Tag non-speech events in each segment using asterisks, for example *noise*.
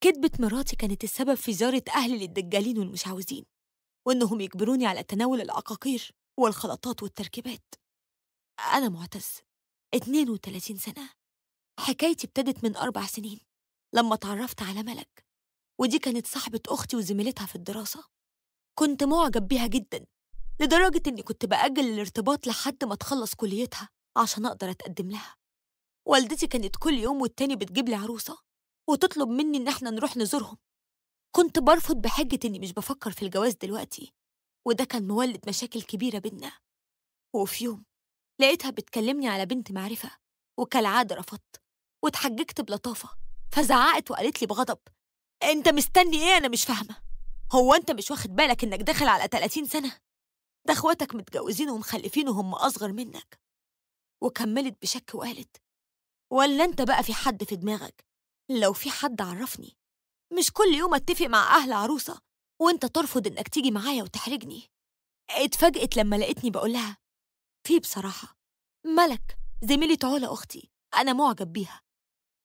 كدبة مراتي كانت السبب في زيارة أهلي للدجالين والمشعوذين وإنهم يجبروني على تناول العقاقير والخلطات والتركيبات أنا معتز 32 سنة حكايتي ابتدت من أربع سنين لما اتعرفت على ملك ودي كانت صاحبة أختي وزميلتها في الدراسة كنت معجب بيها جدا لدرجة إني كنت بأجل الارتباط لحد ما تخلص كليتها عشان أقدر أتقدم لها والدتي كانت كل يوم والتاني بتجيب لي عروسة وتطلب مني إن إحنا نروح نزورهم كنت برفض بحجة إني مش بفكر في الجواز دلوقتي وده كان مولد مشاكل كبيرة بينا وفي يوم لقيتها بتكلمني على بنت معرفة وكالعادة رفضت واتحججت بلطافة فزعقت وقالت لي بغضب أنت مستني إيه أنا مش فاهمة هو أنت مش واخد بالك إنك داخل على 30 سنة ده اخواتك متجوزين ومخلفين وهم أصغر منك وكملت بشك وقالت ولا أنت بقى في حد في دماغك لو في حد عرفني مش كل يوم اتفق مع اهل عروسه وانت ترفض انك تيجي معايا وتحرجني اتفاجئت لما لقيتني بقولها في بصراحه ملك زميلة علا اختي انا معجب بيها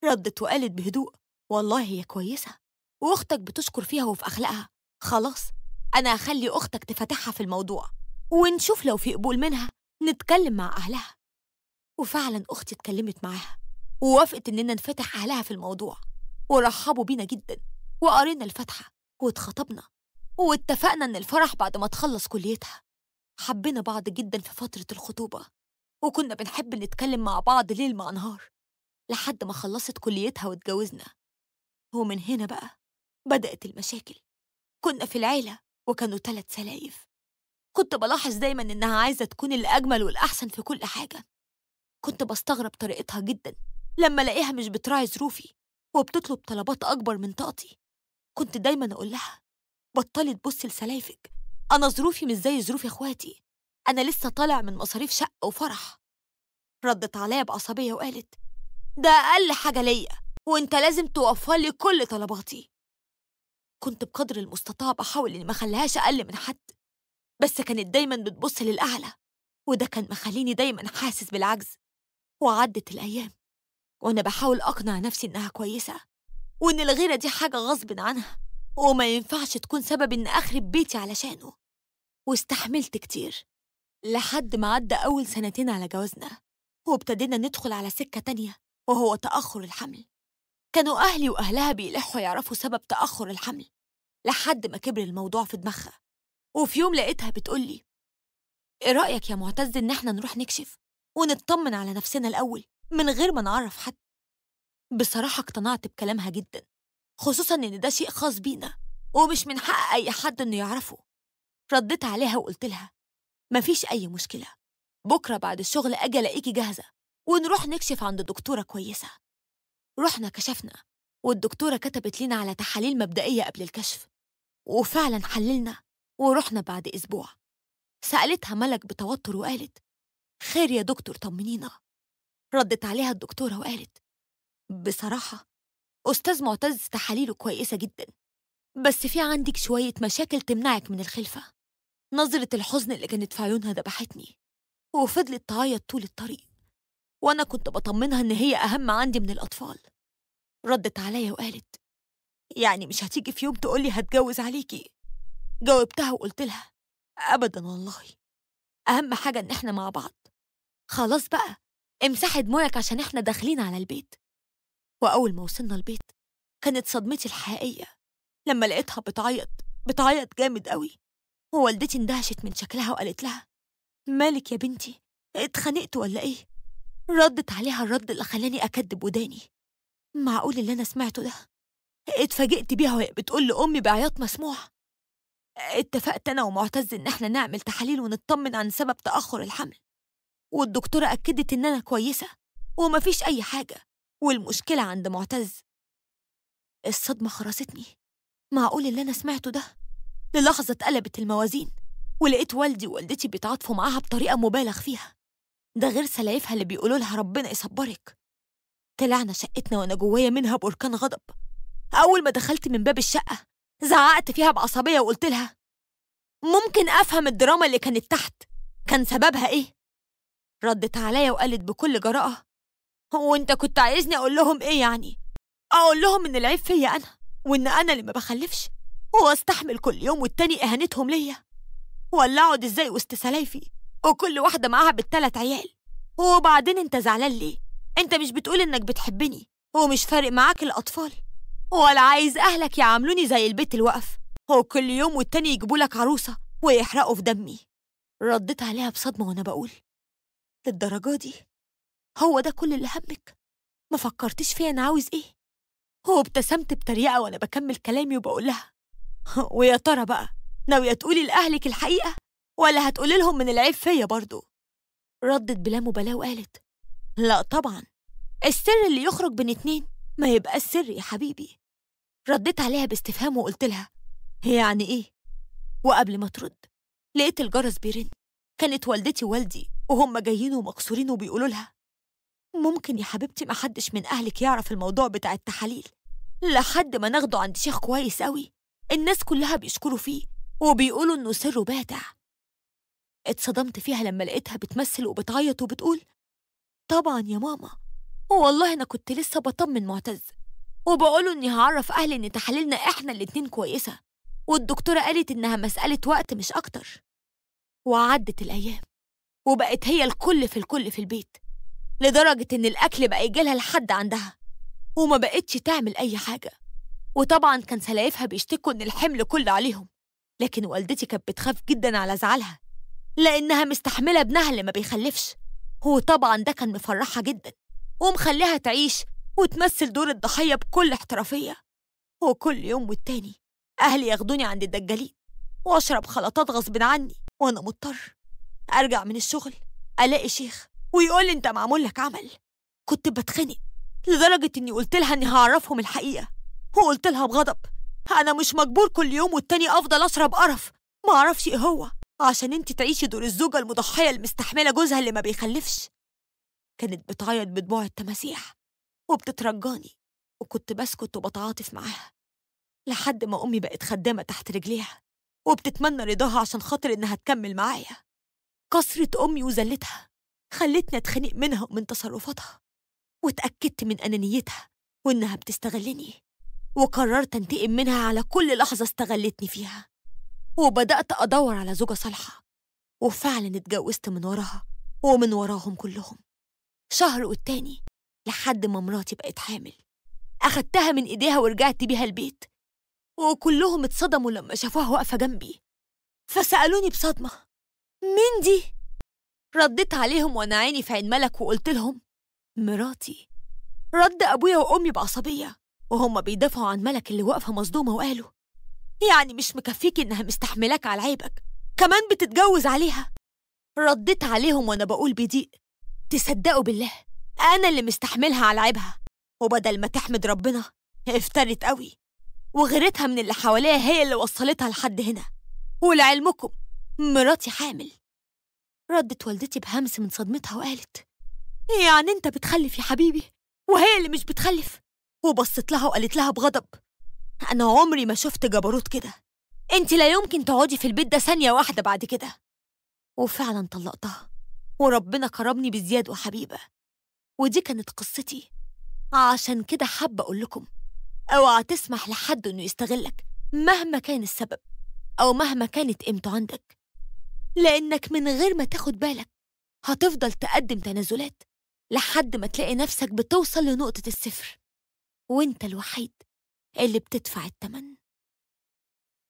ردت وقالت بهدوء والله هي كويسه واختك بتشكر فيها وفي اخلاقها خلاص انا هخلي اختك تفتحها في الموضوع ونشوف لو في قبول منها نتكلم مع اهلها وفعلا اختي اتكلمت معاها ووافقت إننا نفتح أهلها في الموضوع ورحبوا بينا جدا وقرينا الفاتحة واتخطبنا واتفقنا إن الفرح بعد ما تخلص كليتها حبينا بعض جدا في فترة الخطوبة وكنا بنحب نتكلم مع بعض ليل مع نهار لحد ما خلصت كليتها واتجوزنا ومن هنا بقى بدأت المشاكل كنا في العيلة وكانوا تلات سلايف كنت بلاحظ دايما إنها عايزة تكون الأجمل والأحسن في كل حاجة كنت بستغرب طريقتها جدا لما الاقيها مش بتراعي ظروفي وبتطلب طلبات اكبر من طاقتي كنت دايما اقول لها بطلي تبصي لسلايفك انا ظروفي مش زي ظروف اخواتي انا لسه طالع من مصاريف شقه وفرح ردت عليا بعصبيه وقالت ده اقل حاجه ليا وانت لازم توفرلي كل طلباتي كنت بقدر المستطاع بحاول اني ما اخليهاش اقل من حد بس كانت دايما بتبص للاعلى وده كان مخليني دايما حاسس بالعجز وعدت الايام وأنا بحاول أقنع نفسي إنها كويسة وإن الغيرة دي حاجة غصب عنها وما ينفعش تكون سبب إن أخرب بيتي علشانه واستحملت كتير لحد ما عدى أول سنتين على جوازنا وابتدينا ندخل على سكة تانية وهو تأخر الحمل كانوا أهلي وأهلها بيلحوا يعرفوا سبب تأخر الحمل لحد ما كبر الموضوع في دماغها وفي يوم لقيتها بتقولي إيه رأيك يا معتز إن إحنا نروح نكشف ونطمن على نفسنا الأول من غير ما نعرف حد بصراحة اقتنعت بكلامها جدا خصوصا إن ده شيء خاص بينا ومش من حق أي حد إنه يعرفه رديت عليها وقلت لها مفيش أي مشكلة بكرة بعد الشغل أجي ألاقيكي جاهزة ونروح نكشف عند دكتورة كويسة رحنا كشفنا والدكتورة كتبت لنا على تحاليل مبدئية قبل الكشف وفعلا حللنا ورحنا بعد أسبوع سألتها ملك بتوتر وقالت خير يا دكتور طمنينا ردت عليها الدكتورة وقالت بصراحة أستاذ معتز تحاليله كويسة جدا بس في عندك شوية مشاكل تمنعك من الخلفة نظرة الحزن اللي كانت في عيونها ذبحتني وفضلت تعيط طول الطريق وأنا كنت بطمنها إن هي أهم عندي من الأطفال ردت عليا وقالت يعني مش هتيجي في يوم تقولي هتجوز عليكي جاوبتها وقلت لها أبدا والله أهم حاجة إن إحنا مع بعض خلاص بقى امسحي دموعك عشان احنا داخلين على البيت وأول ما وصلنا البيت كانت صدمتي الحقيقية لما لقيتها بتعيط بتعيط جامد قوي ووالدتي اندهشت من شكلها وقالت لها مالك يا بنتي اتخانقت ولا ايه ردت عليها الرد اللي خلاني اكدب وداني معقول اللي انا سمعته ده اتفاجئت بيها وهي بتقول لامي بعياط مسموع اتفقت انا ومعتز ان احنا نعمل تحاليل ونطمن عن سبب تاخر الحمل والدكتورة أكدت إن أنا كويسة ومفيش أي حاجة والمشكلة عند معتز الصدمة خرستني معقول اللي أنا سمعته ده للحظة اتقلبت الموازين ولقيت والدي ووالدتي بيتعاطفوا معاها بطريقة مبالغ فيها ده غير سلايفها اللي بيقولوا لها ربنا يصبرك طلعنا شقتنا وأنا جوايا منها بركان غضب أول ما دخلت من باب الشقة زعقت فيها بعصبية وقلت لها ممكن أفهم الدراما اللي كانت تحت كان سببها إيه ردت عليا وقالت بكل جراءة هو انت كنت عايزني اقول لهم ايه يعني اقول لهم ان العيب فيا انا وان انا اللي ما بخلفش واستحمل كل يوم والتاني اهانتهم ليا ولا اقعد ازاي وسط سلايفي وكل واحده معاها بالتلات عيال وبعدين انت زعلان ليه انت مش بتقول انك بتحبني ومش فارق معاك الاطفال ولا عايز اهلك يعاملوني زي البيت الوقف وكل يوم والتاني يجيبوا لك عروسه ويحرقوا في دمي رديت عليها بصدمه وانا بقول للدرجة دي هو ده كل اللي همك ما فكرتش فيا انا عاوز ايه وابتسمت بتريقه وانا بكمل كلامي وبقول لها *laughs* ويا ترى بقى ناويه تقولي لاهلك الحقيقه ولا هتقولي لهم من العيب فيا برضه ردت بلا مبالاه وقالت لا طبعا السر اللي يخرج بين اتنين ما يبقى السر يا حبيبي رديت عليها باستفهام وقلت لها يعني ايه وقبل ما ترد لقيت الجرس بيرن كانت والدتي ووالدي وهم جايين ومكسورين وبيقولوا لها ممكن يا حبيبتي محدش من أهلك يعرف الموضوع بتاع التحاليل لحد ما ناخده عند شيخ كويس أوي الناس كلها بيشكروا فيه وبيقولوا إنه سره باتع اتصدمت فيها لما لقيتها بتمثل وبتعيط وبتقول طبعا يا ماما والله أنا كنت لسه بطمن معتز وبقوله إني هعرف أهلي إن تحاليلنا إحنا الاتنين كويسة والدكتورة قالت إنها مسألة وقت مش أكتر وعدت الأيام وبقت هي الكل في الكل في البيت لدرجة إن الأكل بقى يجيلها لحد عندها وما بقتش تعمل أي حاجة وطبعا كان سلايفها بيشتكوا إن الحمل كله عليهم لكن والدتي كانت بتخاف جدا على زعلها لأنها مستحملة ابنها اللي ما بيخلفش هو طبعا ده كان مفرحها جدا ومخليها تعيش وتمثل دور الضحية بكل احترافية وكل يوم والتاني أهلي ياخدوني عند الدجالين وأشرب خلطات غصب عني وأنا مضطر أرجع من الشغل ألاقي شيخ ويقول أنت معمول لك عمل كنت بتخنق لدرجة إني قلت لها إني هعرفهم الحقيقة وقلت لها بغضب أنا مش مجبور كل يوم والتاني أفضل أشرب قرف ما اعرفش إيه هو عشان أنت تعيشي دور الزوجة المضحية المستحملة جوزها اللي ما بيخلفش كانت بتعيط بدموع التماسيح وبتترجاني وكنت بسكت وبتعاطف معاها لحد ما أمي بقت خدامة تحت رجليها وبتتمنى رضاها عشان خاطر إنها تكمل معايا كسرت أمي وذلتها خلتني أتخانق منها ومن تصرفاتها واتأكدت من أنانيتها وإنها بتستغلني وقررت أنتقم منها على كل لحظة استغلتني فيها وبدأت أدور على زوجة صالحة وفعلا اتجوزت من وراها ومن وراهم كلهم شهر والتاني لحد ما مراتي بقت حامل أخدتها من إيديها ورجعت بيها البيت وكلهم اتصدموا لما شافوها واقفة جنبي فسألوني بصدمة مندي رديت عليهم وانا عيني في عين ملك وقلت لهم مراتي رد ابويا وامي بعصبيه وهم بيدافعوا عن ملك اللي واقفه مصدومه وقالوا يعني مش مكفيك انها مستحملاك على عيبك كمان بتتجوز عليها رديت عليهم وانا بقول بضيق تصدقوا بالله انا اللي مستحملها على عيبها وبدل ما تحمد ربنا افترت قوي وغيرتها من اللي حواليها هي اللي وصلتها لحد هنا ولعلمكم مراتي حامل ردت والدتي بهمس من صدمتها وقالت يعني انت بتخلف يا حبيبي وهي اللي مش بتخلف وبصت لها وقالت لها بغضب انا عمري ما شفت جبروت كده انت لا يمكن تقعدي في البيت ده ثانيه واحده بعد كده وفعلا طلقتها وربنا كرمني بزياد وحبيبه ودي كانت قصتي عشان كده حابه اقول لكم اوعى تسمح لحد انه يستغلك مهما كان السبب او مهما كانت قيمته عندك لأنك من غير ما تاخد بالك هتفضل تقدم تنازلات لحد ما تلاقي نفسك بتوصل لنقطة الصفر وانت الوحيد اللي بتدفع التمن